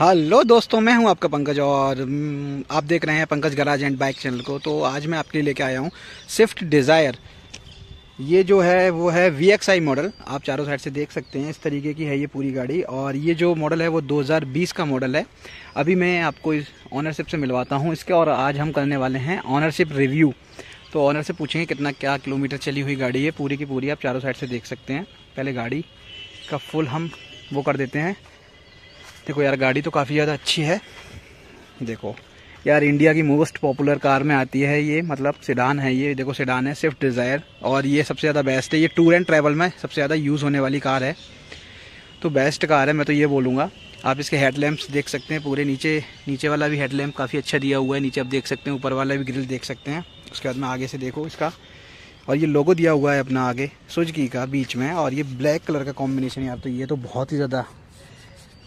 hello दोस्तों मैं हूं आपका पंकज और आप देख रहे हैं Pankaj garage and bike channel को तो आज मैं आपके लिए लेके आया हूं स्विफ्ट डिज़ायर ये जो है वो है वी एक्स आई मॉडल आप चारों साइड से देख सकते हैं इस तरीके की है ये पूरी गाड़ी और ये जो मॉडल है वो 2020 का मॉडल है अभी मैं आपको इस ऑनरशिप से मिलवाता हूँ इसके और आज हम करने वाले हैं ऑनरशिप रिव्यू तो ऑनर से पूछेंगे कितना क्या किलोमीटर चली हुई गाड़ी है पूरी की पूरी आप चारों साइड से देख सकते हैं पहले गाड़ी का फुल हम वो कर देते हैं देखो यार गाड़ी तो काफ़ी ज़्यादा अच्छी है देखो यार इंडिया की मोस्ट पॉपुलर कार में आती है ये मतलब सिडान है ये देखो सिडान है स्विफ्ट डिज़ायर और ये सबसे ज़्यादा बेस्ट है ये टूर एंड ट्रैवल में सबसे ज़्यादा यूज़ होने वाली कार है तो बेस्ट कार है मैं तो ये बोलूँगा आप इसके हेडलैम्प्स देख सकते हैं पूरे नीचे नीचे वाला भी हेडलैम्प काफ़ी अच्छा दिया हुआ है नीचे आप देख सकते हैं ऊपर वाला भी ग्रिल देख सकते हैं उसके बाद में आगे से देखो इसका और ये लोगो दिया हुआ है अपना आगे सुजकी का बीच में और ये ब्लैक कलर का कॉम्बिनेशन है यार तो ये तो बहुत ही ज़्यादा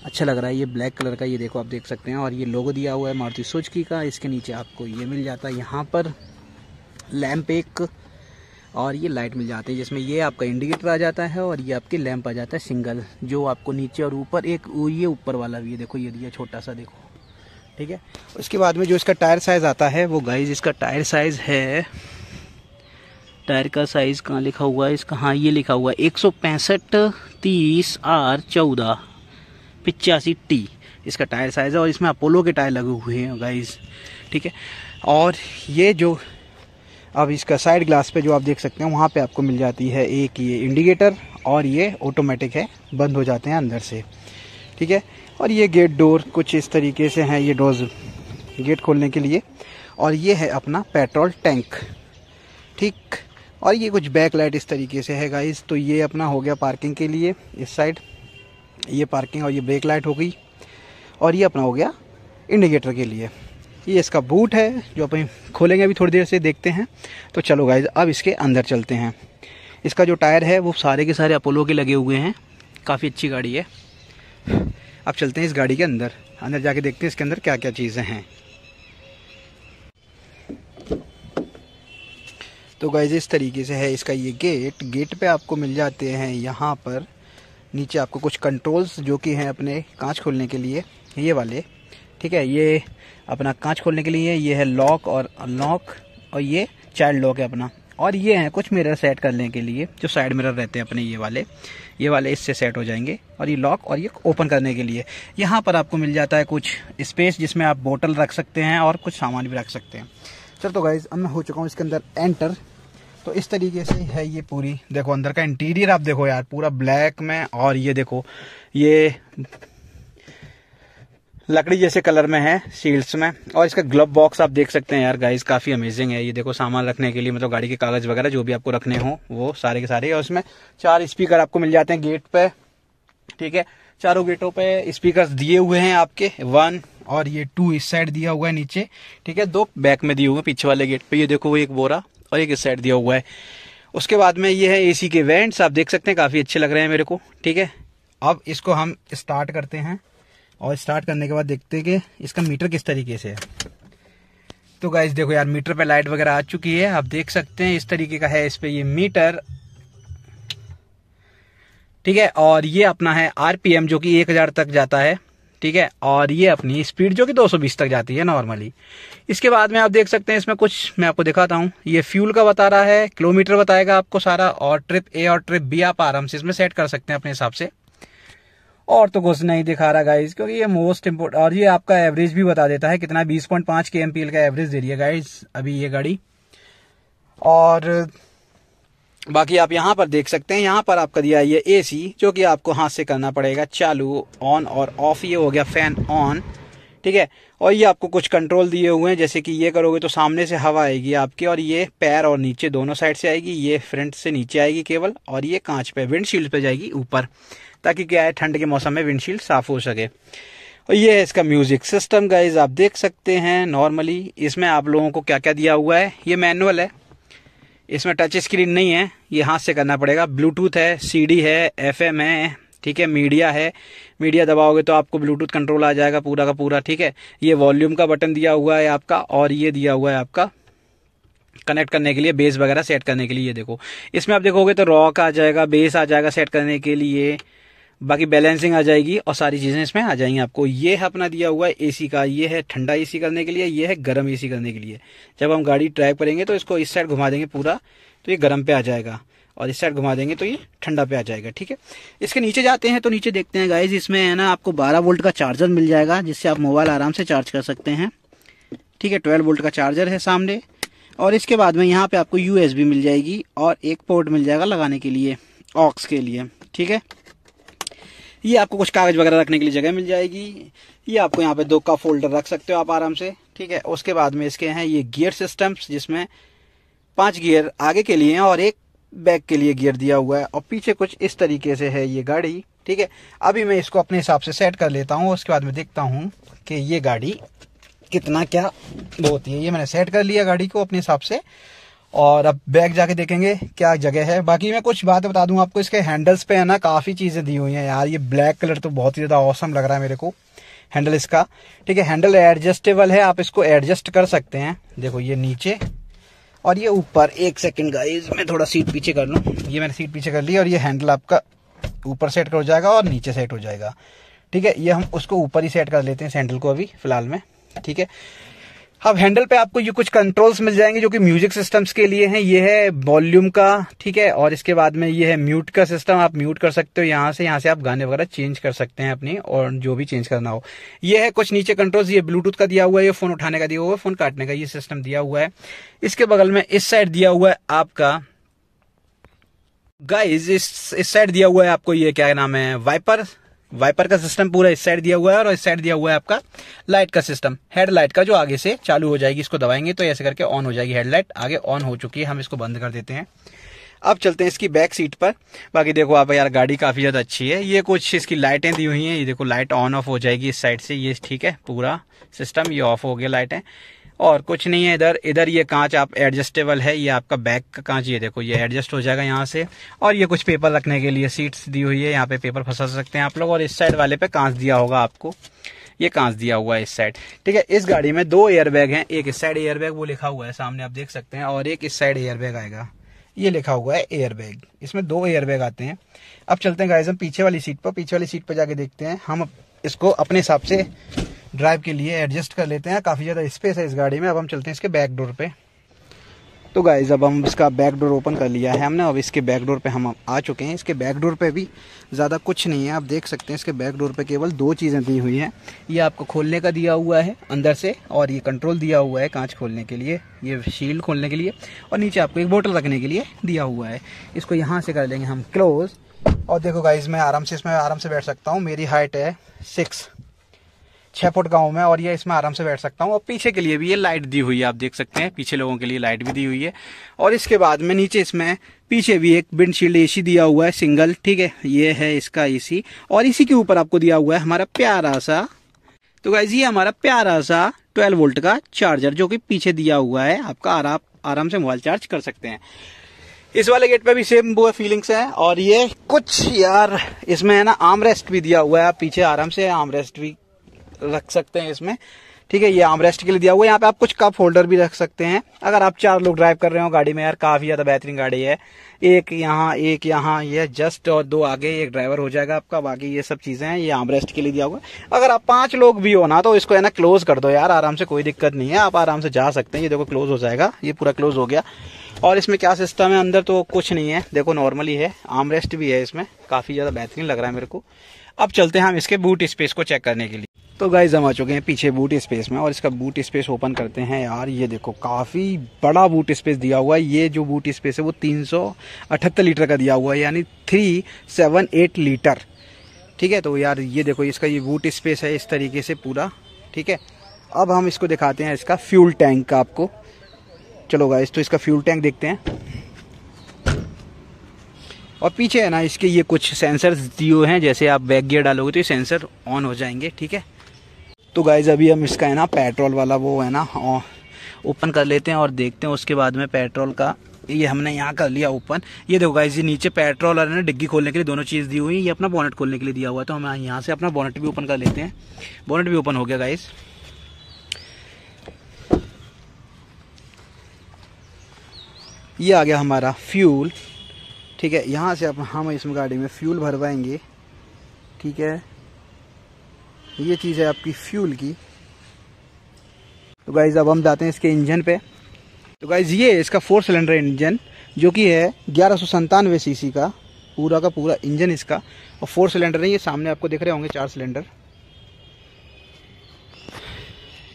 अच्छा लग रहा है ये ब्लैक कलर का ये देखो आप देख सकते हैं और ये लोगो दिया हुआ है मारुति सुजुकी का इसके नीचे आपको ये मिल जाता है यहाँ पर लैम्प एक और ये लाइट मिल जाती है जिसमें ये आपका इंडिकेटर आ जाता है और ये आपके लैंप आ जाता है सिंगल जो आपको नीचे और ऊपर एक ये ऊपर वाला भी है देखो ये दिया छोटा सा देखो ठीक है उसके बाद में जो इसका टायर साइज़ आता है वो गाइज इसका टायर साइज़ है टायर का साइज़ कहाँ लिखा हुआ है इसका हाँ ये लिखा हुआ है एक सौ पैंसठ तीस आर चौदह पिचासी टी इसका टायर साइज़ है और इसमें अपोलो के टायर लगे हुए हैं गाइस ठीक है और ये जो अब इसका साइड ग्लास पे जो आप देख सकते हैं वहाँ पे आपको मिल जाती है एक ये इंडिकेटर और ये ऑटोमेटिक है बंद हो जाते हैं अंदर से ठीक है और ये गेट डोर कुछ इस तरीके से हैं ये डोज गेट खोलने के लिए और ये है अपना पेट्रोल टैंक ठीक और ये कुछ बैक लाइट इस तरीके से है गाइज़ तो ये अपना हो गया पार्किंग के लिए इस साइड ये पार्किंग और ये ब्रेक लाइट हो गई और ये अपना हो गया इंडिकेटर के लिए ये इसका बूट है जो अपन खोलेंगे अभी थोड़ी देर से देखते हैं तो चलो गाइज अब इसके अंदर चलते हैं इसका जो टायर है वो सारे के सारे अपोलो के लगे हुए हैं काफ़ी अच्छी गाड़ी है अब चलते हैं इस गाड़ी के अंदर अंदर जाके देखते हैं इसके अंदर क्या क्या चीज़ें हैं तो गाइज इस तरीके से है इसका ये गेट गेट पे आपको मिल जाते हैं यहाँ पर नीचे आपको कुछ कंट्रोल्स जो कि हैं अपने कांच खोलने के लिए ये वाले ठीक है ये अपना कांच खोलने के लिए ये है लॉक और अनलॉक और ये चाइल्ड लॉक है अपना और ये हैं कुछ मिरर सेट करने के लिए जो साइड मिरर रहते हैं अपने ये वाले ये वाले इससे सेट हो जाएंगे और ये लॉक और ये ओपन करने के लिए यहाँ पर आपको मिल जाता है कुछ स्पेस जिसमें आप बोतल रख सकते हैं और कुछ सामान भी रख सकते हैं चल तो गाइज अब मैं हो चुका हूँ इसके अंदर एंटर तो इस तरीके से है ये पूरी देखो अंदर का इंटीरियर आप देखो यार पूरा ब्लैक में और ये देखो ये लकड़ी जैसे कलर में है शील्ड्स में और इसका ग्लव बॉक्स आप देख सकते हैं यार गाइस काफ़ी अमेजिंग है ये देखो सामान रखने के लिए मतलब गाड़ी के कागज़ वगैरह जो भी आपको रखने हो वो सारे के सारे और इसमें चार स्पीकर आपको मिल जाते हैं गेट पे ठीक है चारों गेटों पे स्पीकर दिए हुए हैं आपके वन और ये टू इस साइड दिया हुआ है नीचे ठीक है दो बैक में दिए हुए पीछे वाले गेट पे ये देखो वो एक बोरा और एक सेट दिया हुआ है उसके बाद में ये है एसी के वेंट्स आप देख सकते हैं काफ़ी अच्छे लग रहे हैं मेरे को ठीक है अब इसको हम स्टार्ट करते हैं और स्टार्ट करने के बाद देखते हैं कि इसका मीटर किस तरीके से है तो गाइज देखो यार मीटर पे लाइट वगैरह आ चुकी है आप देख सकते हैं इस तरीके का है इस पर ये मीटर ठीक है और ये अपना है आरपीएम जो कि एक हजार तक जाता है ठीक है और ये अपनी स्पीड जो कि 220 तक जाती है नॉर्मली इसके बाद में आप देख सकते हैं इसमें कुछ मैं आपको दिखाता हूँ ये फ्यूल का बता रहा है किलोमीटर बताएगा आपको सारा और ट्रिप ए और ट्रिप बी आप आराम से इसमें सेट कर सकते हैं अपने हिसाब से और तो कुछ नहीं दिखा रहा गाइज क्योंकि ये मोस्ट इम्पोर्ट और ये आपका एवरेज भी बता देता है कितना बीस पॉइंट पाँच के एम का एवरेज दे रही है गाइज अभी ये गाड़ी और बाकी आप यहाँ पर देख सकते हैं यहाँ पर आपका दिया ये एसी जो कि आपको हाथ से करना पड़ेगा चालू ऑन और ऑफ ये हो गया फैन ऑन ठीक है और ये आपको कुछ कंट्रोल दिए हुए हैं जैसे कि ये करोगे तो सामने से हवा आएगी आपके और ये पैर और नीचे दोनों साइड से आएगी ये फ्रंट से नीचे आएगी केवल और ये कांच पे विंडशील्ड पे जाएगी ऊपर ताकि क्या है ठंड के मौसम में विंडशील्ड साफ हो सके और ये है इसका म्यूजिक सिस्टम गाइज आप देख सकते हैं नॉर्मली इसमें आप लोगों को क्या क्या दिया हुआ है ये मैनुअल है इसमें टच स्क्रीन नहीं है ये हाथ से करना पड़ेगा ब्लूटूथ है सीडी है एफएम है ठीक है मीडिया है मीडिया दबाओगे तो आपको ब्लूटूथ कंट्रोल आ जाएगा पूरा का पूरा ठीक है ये वॉल्यूम का बटन दिया हुआ है आपका और ये दिया हुआ है आपका कनेक्ट करने के लिए बेस वगैरह सेट करने के लिए ये देखो इसमें आप देखोगे तो रॉक आ जाएगा बेस आ जाएगा सेट करने के लिए बाकी बैलेंसिंग आ जाएगी और सारी चीज़ें इसमें आ जाएंगी आपको ये है अपना दिया हुआ है एसी का ये है ठंडा एसी करने के लिए ये है गर्म एसी करने के लिए जब हम गाड़ी ड्राइव करेंगे तो इसको इस साइड घुमा देंगे पूरा तो ये गर्म पे आ जाएगा और इस साइड घुमा देंगे तो ये ठंडा पे आ जाएगा ठीक है इसके नीचे जाते हैं तो नीचे देखते हैं गाइज इसमें है ना आपको बारह वोल्ट का चार्जर मिल जाएगा जिससे आप मोबाइल आराम से चार्ज कर सकते हैं ठीक है ट्वेल्व वोल्ट का चार्जर है सामने और इसके बाद में यहाँ पे आपको यू मिल जाएगी और एक पोर्ट मिल जाएगा लगाने के लिए ऑक्स के लिए ठीक है ये आपको कुछ कागज़ वगैरह रखने के लिए जगह मिल जाएगी ये आपको यहाँ पे दो का फोल्डर रख सकते हो आप आराम से ठीक है उसके बाद में इसके हैं ये गियर सिस्टम्स जिसमें पांच गियर आगे के लिए हैं और एक बैक के लिए गियर दिया हुआ है और पीछे कुछ इस तरीके से है ये गाड़ी ठीक है अभी मैं इसको अपने हिसाब से सेट कर लेता हूँ उसके बाद में देखता हूँ कि ये गाड़ी कितना क्या होती है ये मैंने सेट कर लिया गाड़ी को अपने हिसाब से और अब बैग जाके देखेंगे क्या जगह है बाकी मैं कुछ बातें बता दूं आपको इसके हैंडल्स पे है ना काफ़ी चीज़ें दी हुई हैं यार ये ब्लैक कलर तो बहुत ही ज़्यादा औसम लग रहा है मेरे को हैंडल इसका ठीक है हैंडल एडजस्टेबल है आप इसको एडजस्ट कर सकते हैं देखो ये नीचे और ये ऊपर एक सेकेंड का मैं थोड़ा सीट पीछे कर लूँ ये मैंने सीट पीछे कर ली और ये हैंडल आपका ऊपर सेट हो जाएगा और नीचे सेट हो जाएगा ठीक है ये हम उसको ऊपर ही सेट कर लेते हैं सैंडल को अभी फिलहाल में ठीक है अब हैंडल पे आपको ये कुछ कंट्रोल्स मिल जाएंगे जो कि म्यूजिक सिस्टम्स के लिए हैं ये है वॉल्यूम का ठीक है और इसके बाद में ये है म्यूट का सिस्टम आप म्यूट कर सकते हो यहाँ से यहाँ से आप गाने वगैरह चेंज कर सकते हैं अपनी और जो भी चेंज करना हो ये है कुछ नीचे कंट्रोल्स ये ब्लूटूथ का दिया हुआ है ये फोन उठाने का दिया हुआ है फोन काटने का ये सिस्टम दिया हुआ है इसके बगल में इस साइड दिया हुआ है आपका गाइज इस साइड दिया हुआ है आपको ये क्या नाम है वाइपर वाइपर का सिस्टम पूरा इस साइड दिया हुआ है और इस साइड दिया हुआ है आपका लाइट का सिस्टम हेडलाइट का जो आगे से चालू हो जाएगी इसको दबाएंगे तो ऐसे करके ऑन हो जाएगी हेडलाइट आगे ऑन हो चुकी है हम इसको बंद कर देते हैं अब चलते हैं इसकी बैक सीट पर बाकी देखो आप यार गाड़ी काफ़ी ज़्यादा अच्छी है ये कुछ इसकी लाइटें दी हुई हैं ये देखो लाइट ऑन ऑफ हो जाएगी इस साइड से ये ठीक है पूरा सिस्टम ये ऑफ हो गया लाइटें और कुछ नहीं है इधर इधर ये कांच आप एडजस्टेबल है ये आपका बैक का कांच ये देखो ये एडजस्ट हो जाएगा यहाँ से और ये कुछ पेपर रखने के लिए सीट्स दी हुई है यहाँ पे पेपर फंसा सकते हैं आप लोग और इस साइड वाले पे कांच दिया होगा आपको ये कांच दिया हुआ है इस साइड ठीक है इस गाड़ी में दो एयरबैग हैं एक इस साइड एयरबैग वो लिखा हुआ है सामने आप देख सकते हैं और एक इस साइड एयरबैग आएगा ये लिखा हुआ है एयरबैग इसमें दो एयरबैग आते हैं अब चलते हैं गाइज हम पीछे वाली सीट पर पीछे वाली सीट पर जाके देखते हैं हम इसको अपने हिसाब से ड्राइव के लिए एडजस्ट कर लेते हैं काफ़ी ज़्यादा स्पेस है इस गाड़ी में अब हम चलते हैं इसके बैक डोर पे तो गाइज़ अब हम इसका बैक डोर ओपन कर लिया है हमने अब इसके बैक डोर पे हम आ चुके हैं इसके बैक डोर पे भी ज़्यादा कुछ नहीं है आप देख सकते हैं इसके बैक डोर पे केवल दो चीज़ें दी हुई हैं ये आपको खोलने का दिया हुआ है अंदर से और ये कंट्रोल दिया हुआ है कांच खोलने के लिए ये शील्ड खोलने के लिए और नीचे आपको एक बोटल रखने के लिए दिया हुआ है इसको यहाँ से कर लेंगे हम क्लोज़ और देखो गाइज़ मैं आराम से इसमें आराम से बैठ सकता हूँ मेरी हाइट है सिक्स छह फुट का हूं मैं और ये इसमें आराम से बैठ सकता हूँ और पीछे के लिए भी ये लाइट दी हुई है आप देख सकते हैं पीछे लोगों के लिए लाइट भी दी हुई है और इसके बाद में नीचे इसमें पीछे भी एक विंडशील्ड एसी दिया हुआ है सिंगल ठीक है ये है इसका एसी और इसी के ऊपर आपको दिया हुआ है हमारा प्यारा सा तो गाइज ये हमारा प्यारा सा ट्वेल्व वोल्ट का चार्जर जो कि पीछे दिया हुआ है आपका आराम आराम से मोबाइल चार्ज कर सकते हैं इस वाले गेट पे भी सेम वो फीलिंग्स है और ये कुछ यार इसमें है ना आर्म रेस्ट भी दिया हुआ है पीछे आराम से आर्म रेस्ट भी रख सकते हैं इसमें ठीक है ये आमरेस्ट के लिए दिया हुआ है यहाँ पे आप कुछ कप होल्डर भी रख सकते हैं अगर आप चार लोग ड्राइव कर रहे हो गाड़ी में यार काफी ज्यादा बेहतरीन गाड़ी है एक यहाँ एक यहाँ ये जस्ट और दो आगे एक ड्राइवर हो जाएगा आपका बाकी ये सब चीजें हैं ये आमरेस्ट के लिए दिया हुआ है अगर आप पांच लोग भी हो ना तो इसको है ना क्लोज कर दो यार आराम से कोई दिक्कत नहीं है आप आराम से जा सकते हैं ये देखो क्लोज हो जाएगा ये पूरा क्लोज हो गया और इसमें क्या सिस्टम है अंदर तो कुछ नहीं है देखो नॉर्मली है आमरेस्ट भी है इसमें काफी ज्यादा बेहतरीन लग रहा है मेरे को अब चलते हैं हम इसके बूट स्पेस को चेक करने के लिए तो गाइज हम आ चुके हैं पीछे बूट स्पेस में और इसका बूट स्पेस ओपन करते हैं यार ये देखो काफ़ी बड़ा बूट स्पेस दिया हुआ है ये जो बूट स्पेस है वो तीन लीटर का दिया हुआ है यानी थ्री लीटर ठीक है तो यार ये देखो इसका ये बूट स्पेस है इस तरीके से पूरा ठीक है अब हम इसको दिखाते हैं इसका फ्यूल टैंक का आपको चलो गाइज तो इसका फ्यूल टैंक देखते हैं और पीछे है ना इसके ये कुछ सेंसर दिए हैं जैसे आप बैग गियर डालोगे तो ये सेंसर ऑन हो जाएंगे ठीक है तो गाइज अभी हम इसका है ना पेट्रोल वाला वो है ना ओपन कर लेते हैं और देखते हैं उसके बाद में पेट्रोल का ये हमने यहाँ कर लिया ओपन ये देखो गाइज ये नीचे पेट्रोल और ना डिग्गी खोलने के लिए दोनों चीज़ दी हुई ये अपना बॉनेट खोलने के लिए दिया हुआ है तो हम यहाँ से अपना बॉनेट भी ओपन कर लेते हैं बॉनेट भी ओपन हो गया गाइज़ ये आ गया हमारा फ्यूल ठीक है यहाँ से आप हम इस गाड़ी में फ्यूल भरवाएंगे ठीक है तो ये चीज़ है आपकी फ्यूल की तो गाइज़ अब हम जाते हैं इसके इंजन पे तो गाइज़ ये इसका फोर सिलेंडर इंजन जो कि है ग्यारह सौ संतानवे सी का पूरा का पूरा इंजन इसका और फोर सिलेंडर है ये सामने आपको दिख रहे होंगे चार सिलेंडर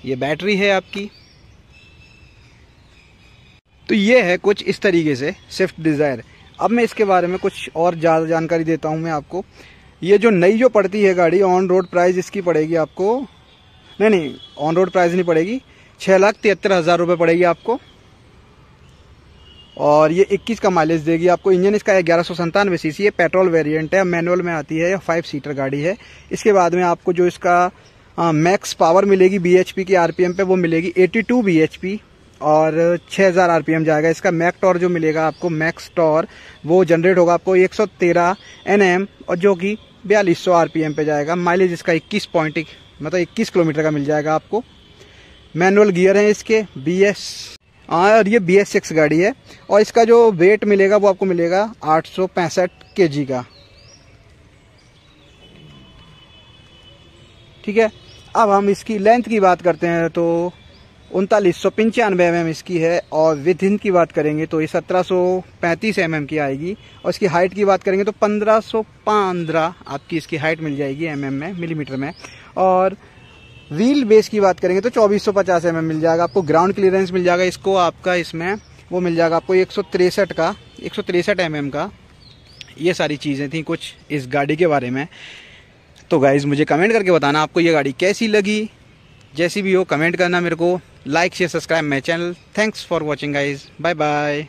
ये बैटरी है आपकी तो ये है कुछ इस तरीके से स्विफ्ट डिज़ायर अब मैं इसके बारे में कुछ और ज़्यादा जानकारी देता हूँ मैं आपको ये जो नई जो पड़ती है गाड़ी ऑन रोड प्राइस इसकी पड़ेगी आपको नहीं नहीं ऑन रोड प्राइस नहीं पड़ेगी छः लाख तिहत्तर हज़ार रुपये पड़ेगी आपको और ये 21 का माइलेज देगी आपको इंजन इसका ग्यारह सौ संतानवे सी ये पेट्रोल वेरिएंट है मैनुअल में आती है फाइव सीटर गाड़ी है इसके बाद में आपको जो इसका मैक्स पावर मिलेगी बी एच पी की आर पी एम पे वो मिलेगी eighty two B H P और 6000 एम जाएगा इसका मैक टॉर जो मिलेगा आपको मैक्स टॉर वो जनरेट होगा आपको 113 एम और जो कि बयालीस पी एम पे जाएगा माइलेज इसका 21 पॉइंट मतलब 21 किलोमीटर का मिल जाएगा आपको मैनुअल गियर है इसके बी एस हाँ, और ये बी एस सिक्स गाड़ी है और इसका जो वेट मिलेगा वो आपको मिलेगा आठ सौ का ठीक है अब हम इसकी लेंथ की बात करते हैं तो उनतालीस सौ पंचानवे एम इसकी है और विद इन की बात करेंगे तो ये सत्रह सौ पैंतीस एम की आएगी और इसकी हाइट की बात करेंगे तो पंद्रह सौ पंद्रह आपकी इसकी हाइट मिल जाएगी एम में मिलीमीटर में और व्हील बेस की बात करेंगे तो चौबीस सौ पचास एम मिल जाएगा आपको ग्राउंड क्लियरेंस मिल जाएगा इसको आपका इसमें वो मिल जाएगा आपको एक सौ तिरसठ का एक सौ तिरसठ एम का ये सारी चीज़ें थी कुछ इस गाड़ी के बारे में तो गाइज़ मुझे कमेंट करके बताना आपको ये गाड़ी कैसी लगी जैसी भी हो कमेंट करना मेरे को like share subscribe my channel thanks for watching guys bye bye